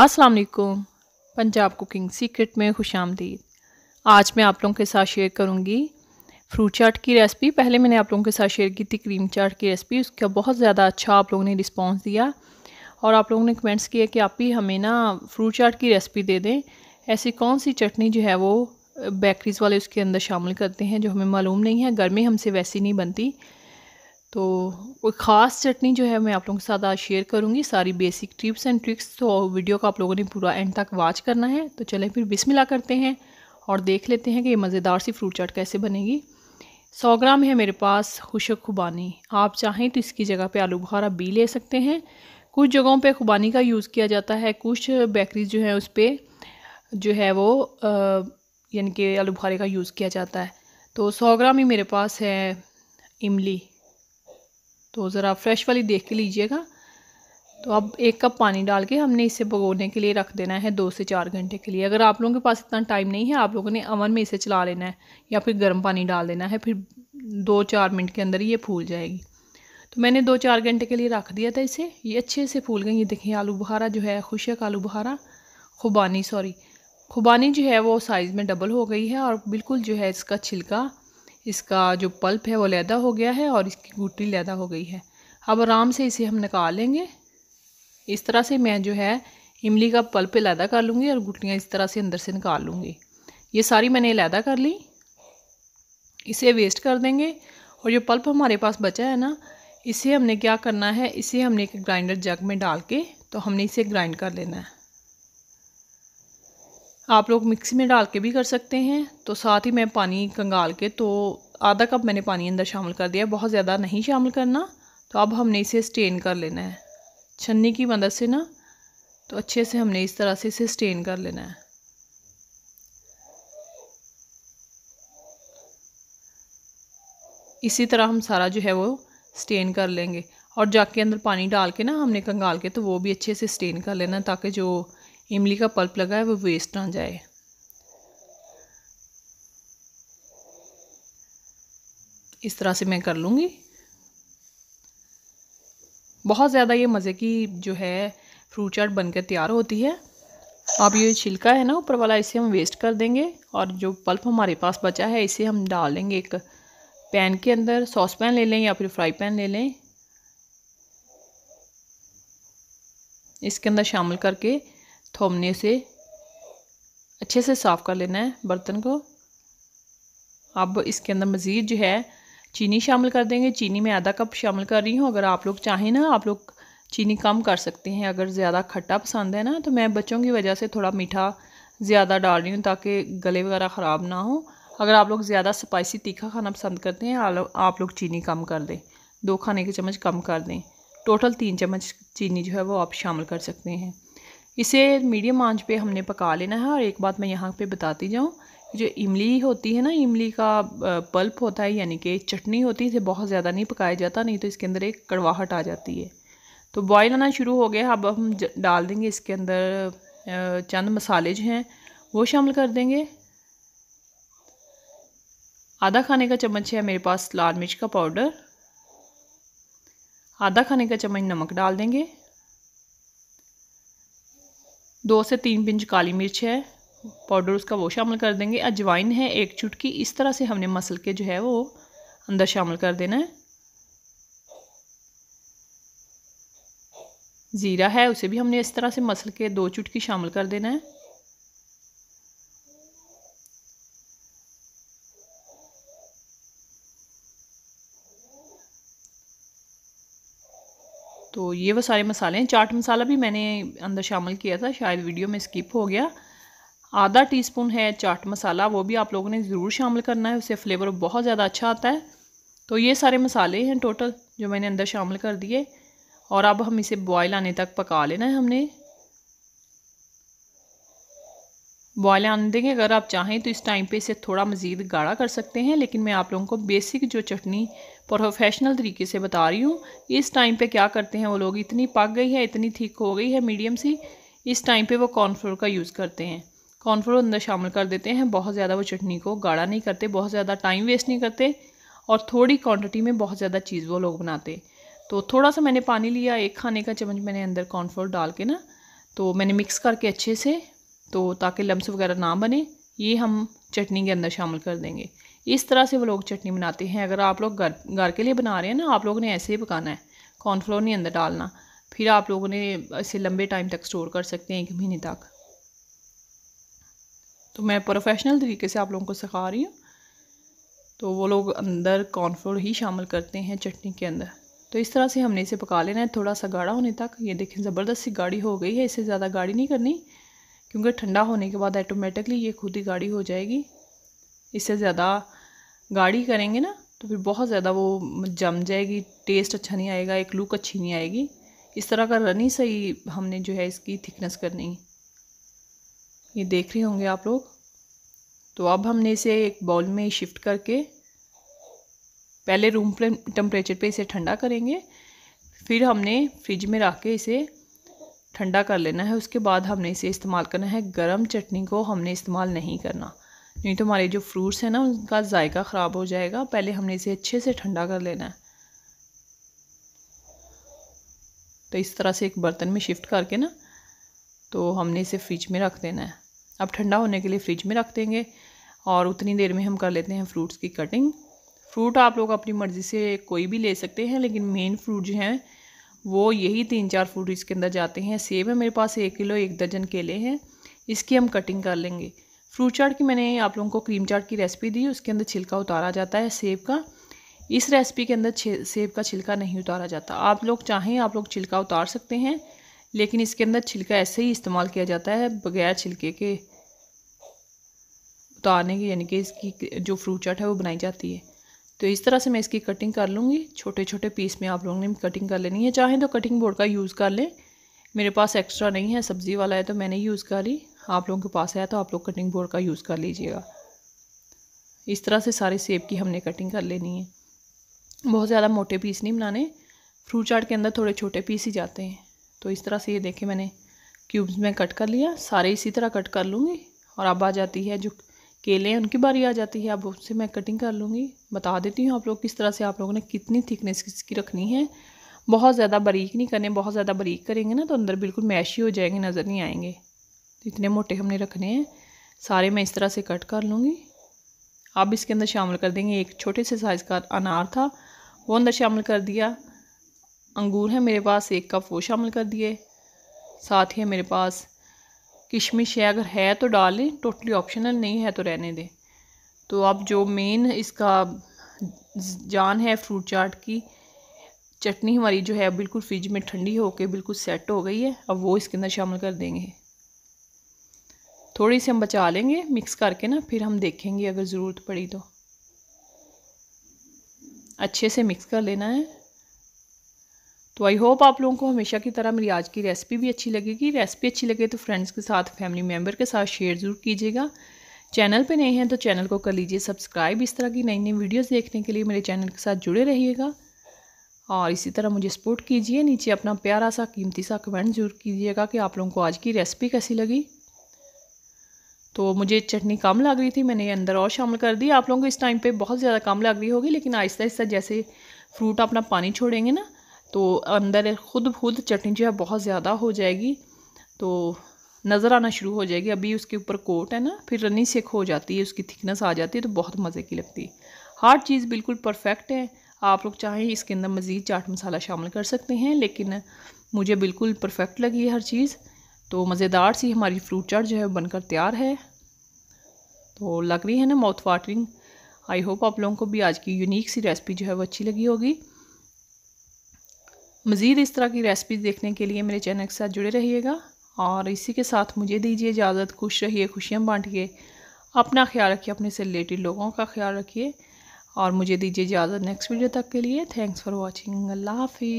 अस्सलाम वालेकुम Punjab cooking secret में खुश आमदीद आज मैं आप लोगों के साथ शेयर करूंगी फ्रूट चाट की रेसिपी पहले मैंने आप लोगों के साथ शेयर की थी क्रीम चाट की रेसिपी उसका बहुत ज़्यादा अच्छा आप लोगों ने रिस्पांस दिया और आप लोगों ने कमेंट्स किया कि आप ही हमें ना फ्रूट चाट की रेसिपी दे दें ऐसी कौन सी चटनी जो है वो बेकरीज़ वाले उसके अंदर शामिल करते हैं जो हमें मालूम नहीं है घर में हमसे वैसी नहीं बनती तो कोई ख़ास चटनी जो है मैं आप लोगों के साथ आज शेयर करूँगी सारी बेसिक टिप्स एंड ट्रिक्स तो वीडियो को आप लोगों ने पूरा एंड तक वॉच करना है तो चलें फिर बिस्मिला करते हैं और देख लेते हैं कि ये मज़ेदार सी फ्रूट चाट कैसे बनेगी सौ ग्राम है मेरे पास खुशक खुबानी आप चाहें तो इसकी जगह पे आलू बुखारा भी ले सकते हैं कुछ जगहों पे खुबानी का यूज़ किया जाता है कुछ बेकरीज जो है उस पर जो है वो यानी कि आलू बुखारे का यूज़ किया जाता है तो सौ ग्राम ही मेरे पास है इमली तो ज़रा फ्रेश वाली देख के लीजिएगा तो अब एक कप पानी डाल के हमने इसे भगोने के लिए रख देना है दो से चार घंटे के लिए अगर आप लोगों के पास इतना टाइम नहीं है आप लोगों ने अवन में इसे चला लेना है या फिर गर्म पानी डाल देना है फिर दो चार मिनट के अंदर ये फूल जाएगी तो मैंने दो चार घंटे के लिए रख दिया था इसे ये अच्छे से फूल गई ये देखें आलू बुहारा जो है खुशक आलू बुहारा खुबानी सॉरी खुबानी जो है वो साइज़ में डबल हो गई है और बिल्कुल जो है इसका छिलका इसका जो पल्प है वो लैदा हो गया है और इसकी गुटी लैदा हो गई है अब आराम से इसे हम निकाल लेंगे इस तरह से मैं जो है इमली का पल्प लैदा कर लूँगी और गुटियाँ इस तरह से अंदर से निकाल लूँगी ये सारी मैंने लैदा कर ली इसे वेस्ट कर देंगे और जो पल्प हमारे पास बचा है ना इसे हमने क्या करना है इसे हमने एक ग्राइंडर जग में डाल के तो हमने इसे ग्राइंड कर लेना है आप लोग मिक्सी में डाल के भी कर सकते हैं तो साथ ही मैं पानी कंगाल के तो आधा कप मैंने पानी अंदर शामिल कर दिया बहुत ज़्यादा नहीं शामिल करना तो अब हमने इसे स्टेन कर लेना है छन्नी की मदद से ना तो अच्छे से हमने इस तरह से इसे स्टेन कर लेना है इसी तरह हम सारा जो है वो स्टेन कर लेंगे और जाके अंदर पानी डाल के ना हमने कंगाल के तो वो भी अच्छे से स्टेन कर लेना ताकि जो इमली का पल्प लगा है वो वेस्ट ना जाए इस तरह से मैं कर लूँगी बहुत ज़्यादा ये मज़े की जो है फ्रूट चाट बनकर तैयार होती है अब ये छिलका है ना ऊपर वाला इसे हम वेस्ट कर देंगे और जो पल्प हमारे पास बचा है इसे हम डाल देंगे एक पैन के अंदर सॉस पैन ले लें या फिर फ्राई पैन ले लें इसके अंदर शामिल करके थोमने से अच्छे से साफ़ कर लेना है बर्तन को अब इसके अंदर मज़ीद जो है चीनी शामिल कर देंगे चीनी में आधा कप शामिल कर रही हूँ अगर आप लोग चाहें ना आप लोग चीनी कम कर सकते हैं अगर ज़्यादा खट्टा पसंद है ना तो मैं बच्चों की वजह से थोड़ा मीठा ज़्यादा डाल रही हूँ ताकि गले वगैरह ख़राब ना हो अगर आप लोग ज़्यादा स्पाइसी तीखा खाना पसंद करते हैं आप लोग चीनी कम कर दें दो खाने के चम्मच कम कर दें टोटल तीन चम्मच चीनी जो है वो आप शामिल कर सकते हैं इसे मीडियम आंच पे हमने पका लेना है और एक बात मैं यहाँ पे बताती जाऊँ जो इमली होती है ना इमली का पल्प होता है यानी कि चटनी होती है इसे बहुत ज़्यादा नहीं पकाया जाता नहीं तो इसके अंदर एक कड़वाहट आ जाती है तो बॉयल आना शुरू हो गया अब हम डाल देंगे इसके अंदर चंद मसाले जो हैं वो शामिल कर देंगे आधा खाने का चम्मच है मेरे पास लाल मिर्च का पाउडर आधा खाने का चम्मच नमक डाल देंगे दो से तीन पिंच काली मिर्च है पाउडर उसका वो शामिल कर देंगे अजवाइन है एक चुटकी इस तरह से हमने मसल के जो है वो अंदर शामिल कर देना है ज़ीरा है उसे भी हमने इस तरह से मसल के दो चुटकी शामिल कर देना है तो ये वो सारे मसाले हैं चाट मसाला भी मैंने अंदर शामिल किया था शायद वीडियो में स्किप हो गया आधा टीस्पून है चाट मसाला वो भी आप लोगों ने ज़रूर शामिल करना है उससे फ्लेवर बहुत ज़्यादा अच्छा आता है तो ये सारे मसाले हैं टोटल जो मैंने अंदर शामिल कर दिए और अब हम इसे बॉयल आने तक पका लेना है हमने बॉयल आने देंगे अगर आप चाहें तो इस टाइम पे इसे थोड़ा मज़ीद गाढ़ा कर सकते हैं लेकिन मैं आप लोगों को बेसिक जो चटनी प्रोफेशनल तरीके से बता रही हूँ इस टाइम पे क्या करते हैं वो लोग इतनी पक गई है इतनी थिक हो गई है मीडियम सी इस टाइम पे वो कॉर्नफ्लोर का यूज़ करते हैं कॉर्नफ्लोर अंदर शामिल कर देते हैं बहुत ज़्यादा वो चटनी को गाढ़ा नहीं करते बहुत ज़्यादा टाइम वेस्ट नहीं करते और थोड़ी क्वान्टिटी में बहुत ज़्यादा चीज़ वो लोग बनाते तो थोड़ा सा मैंने पानी लिया एक खाने का चम्मच मैंने अंदर कॉर्नफ्लोर डाल के ना तो मैंने मिक्स करके अच्छे से तो ताकि लम्स वगैरह ना बने ये हम चटनी के अंदर शामिल कर देंगे इस तरह से वो लोग चटनी बनाते हैं अगर आप लोग घर घर के लिए बना रहे हैं ना आप लोगों ने ऐसे ही पकाना है कॉर्नफ्लोर नहीं अंदर डालना फिर आप लोगों ने इसे लंबे टाइम तक स्टोर कर सकते हैं एक महीने तक तो मैं प्रोफेशनल तरीके से आप लोगों को सिखा रही हूँ तो वो लोग अंदर कॉर्नफ्लोर ही शामिल करते हैं चटनी के अंदर तो इस तरह से हमने इसे पका लेना है थोड़ा सा गाढ़ा होने तक ये देखें ज़बरदस्त सी गाढ़ी हो गई है इसे ज़्यादा गाढ़ी नहीं करनी क्योंकि ठंडा होने के बाद ऐटोमेटिकली ये खुद ही गाढ़ी हो जाएगी इससे ज़्यादा गाढ़ी करेंगे ना तो फिर बहुत ज़्यादा वो जम जाएगी टेस्ट अच्छा नहीं आएगा एक लुक अच्छी नहीं आएगी इस तरह का रन ही सही हमने जो है इसकी थिकनेस करनी ये देख रहे होंगे आप लोग तो अब हमने इसे एक बाउल में शिफ्ट करके पहले रूम टेम्परेचर पे इसे ठंडा करेंगे फिर हमने फ्रिज में रख के इसे ठंडा कर लेना है उसके बाद हमने इसे इस्तेमाल करना है गरम चटनी को हमने इस्तेमाल नहीं करना नहीं तो हमारे जो फ्रूट्स हैं ना उनका जायका ख़राब हो जाएगा पहले हमने इसे अच्छे से ठंडा कर लेना है तो इस तरह से एक बर्तन में शिफ्ट करके ना तो हमने इसे फ्रिज में रख देना है अब ठंडा होने के लिए फ्रिज में रख देंगे और उतनी देर में हम कर लेते हैं फ्रूट्स की कटिंग फ्रूट आप लोग अपनी मर्ज़ी से कोई भी ले सकते हैं लेकिन मेन फ्रूट जो हैं वो यही तीन चार फ्रूट इसके अंदर जाते हैं सेब है मेरे पास एक किलो एक दर्जन केले हैं इसकी हम कटिंग कर लेंगे फ्रूट चाट की मैंने आप लोगों को क्रीम चाट की रेसिपी दी उसके अंदर छिलका उतारा जाता है सेब का इस रेसिपी के अंदर सेब का छिलका नहीं उतारा जाता आप लोग चाहें आप लोग छिलका उतार सकते हैं लेकिन इसके अंदर छिलका ऐसे ही इस्तेमाल किया जाता है बगैर छिलके के उतारने के यानी कि इसकी जो फ्रूट चाट है वो बनाई जाती है तो इस तरह से मैं इसकी कटिंग कर लूँगी छोटे छोटे पीस में आप लोगों ने कटिंग कर लेनी है चाहें तो कटिंग बोर्ड का यूज़ कर लें मेरे पास एक्स्ट्रा नहीं है सब्ज़ी वाला है तो मैंने यूज़ कर ली आप लोगों के पास आया तो आप लोग कटिंग बोर्ड का यूज़ कर लीजिएगा इस तरह से सारे सेब की हमने कटिंग कर लेनी है बहुत ज़्यादा मोटे पीस नहीं बनाने फ्रूट चाट के अंदर थोड़े छोटे पीस ही जाते हैं तो इस तरह से ये देखे मैंने क्यूब्स में कट कर लिया सारे इसी तरह कट कर लूँगी और अब आ जाती है जो केले हैं उनकी बारी आ जाती है अब उससे मैं कटिंग कर लूँगी बता देती हूँ आप लोग किस तरह से आप लोगों ने कितनी थिकनेस किसकी रखनी है बहुत ज़्यादा बारीक नहीं करने बहुत ज़्यादा बारीक करेंगे ना तो अंदर बिल्कुल मैश ही हो जाएंगे नज़र नहीं आएंगे इतने मोटे हमने रखने हैं सारे मैं इस तरह से कट कर लूँगी अब इसके अंदर शामिल कर देंगे एक छोटे से साइज़ का अनार था वो अंदर शामिल कर दिया अंगूर है मेरे पास एक कप वो शामिल कर दिए साथ ही मेरे पास किशमिश है अगर है तो डाल लें टोटली ऑप्शनल नहीं है तो रहने दें तो अब जो मेन इसका जान है फ्रूट चाट की चटनी हमारी जो है बिल्कुल फ्रिज में ठंडी होके बिल्कुल सेट हो गई है अब वो इसके अंदर शामिल कर देंगे थोड़ी सी हम बचा लेंगे मिक्स करके ना फिर हम देखेंगे अगर ज़रूरत पड़ी तो अच्छे से मिक्स कर लेना है तो आई होप आप लोगों को हमेशा की तरह मेरी आज की रेसिपी भी अच्छी लगेगी रेसिपी अच्छी लगे तो फ्रेंड्स के साथ फैमिली मेम्बर के साथ शेयर ज़रूर कीजिएगा चैनल पे नए हैं तो चैनल को कर लीजिए सब्सक्राइब इस तरह की नई नई वीडियोस देखने के लिए मेरे चैनल के साथ जुड़े रहिएगा और इसी तरह मुझे सपोर्ट कीजिए नीचे अपना प्यारा सा कीमती सा कमेंट जरूर कीजिएगा कि आप लोगों को आज की रेसिपी कैसी लगी तो मुझे चटनी कम लग रही थी मैंने ये अंदर और शामिल कर दी आप लोगों को इस टाइम पे बहुत ज़्यादा कम लग रही होगी लेकिन आहिस्ता आहिस्ता जैसे फ्रूट अपना पानी छोड़ेंगे ना तो अंदर खुद खुद चटनी जो है बहुत ज़्यादा हो जाएगी तो नज़र आना शुरू हो जाएगी अभी उसके ऊपर कोट है ना फिर रनी सेक हो जाती है उसकी थिकनेस आ जाती है तो बहुत मज़े की लगती है हर चीज़ बिल्कुल परफेक्ट है आप लोग चाहें इसके अंदर मज़ीद चाट मसाला शामिल कर सकते हैं लेकिन मुझे बिल्कुल परफेक्ट लगी है हर चीज़ तो मज़ेदार सी हमारी फ्रूट चाट जो है बनकर तैयार है तो लग रही है ना माउथ वाटरिंग आई होप आप लोगों को भी आज की यूनिक सी रेसिपी जो है वो अच्छी लगी होगी मज़ीद इस तरह की रेसिपीज़ देखने के लिए मेरे चैनल के साथ जुड़े रहिएगा और इसी के साथ मुझे दीजिए इजाज़त खुश रहिए खुशियाँ बांटिए अपना ख्याल रखिए अपने से रिलेटेड लोगों का ख्याल रखिए और मुझे दीजिए इजाज़त नेक्स्ट वीडियो तक के लिए थैंक्स फॉर वॉचिंग अल्लाह हाफिज़